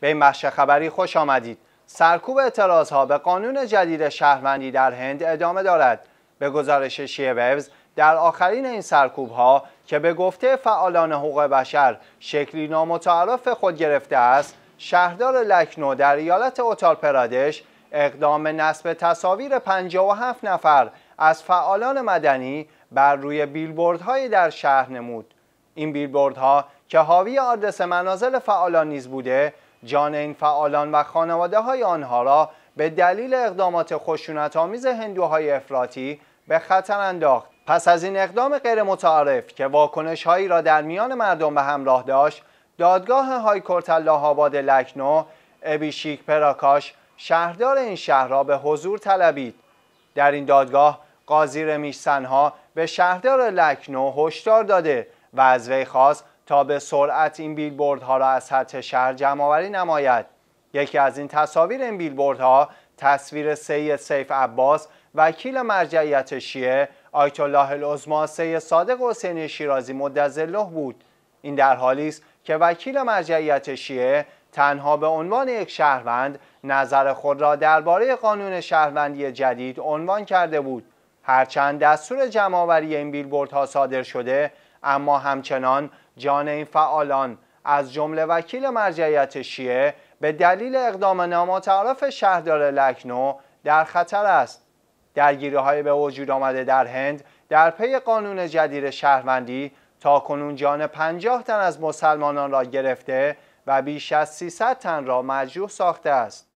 به این بخش خبری خوش آمدید سرکوب اعتراض ها به قانون جدید شهروندی در هند ادامه دارد به گزارش شیه در آخرین این سرکوب ها که به گفته فعالان حقوق بشر شکلی نامتعارف خود گرفته است شهردار لکنو در ایالت اوتار پرادش اقدام نصب تصاویر 57 نفر از فعالان مدنی بر روی های در شهر نمود این ها که حاوی آدرس منازل فعالان نیز بوده جان این فعالان و خانواده های آنها را به دلیل اقدامات خشونت آمیز هندوهای افراطی به خطر انداخت پس از این اقدام غیر متعارف که واکنش هایی را در میان مردم به همراه داشت دادگاه های الله آباد لکنو ابیشیک پراکاش شهردار این شهر را به حضور طلبید در این دادگاه قاضی رمیش سنها به شهردار لکنو هشدار داده و از وی خواست تا به سرعت این ها را از سطح شهر جمعآوری نماید یکی از این تصاویر این ها تصویر سید سیف عباس وکیل مرجعیت شیعه آیت الله العظما سید صادق حسین شیرازی مدظله بود این در حالی است که وکیل مرجعیت شیعه تنها به عنوان یک شهروند نظر خود را درباره قانون شهروندی جدید عنوان کرده بود هرچند دستور جمعآوری این ها صادر شده اما همچنان جان این فعالان از جمله وکیل مرجعیت شیعه به دلیل اقدام نامتعارف شهردار لکنو در خطر است درگیری های به وجود آمده در هند در پی قانون جدید شهروندی تا کنون جان پنجاه تن از مسلمانان را گرفته و بیش از 300 تن را مجروح ساخته است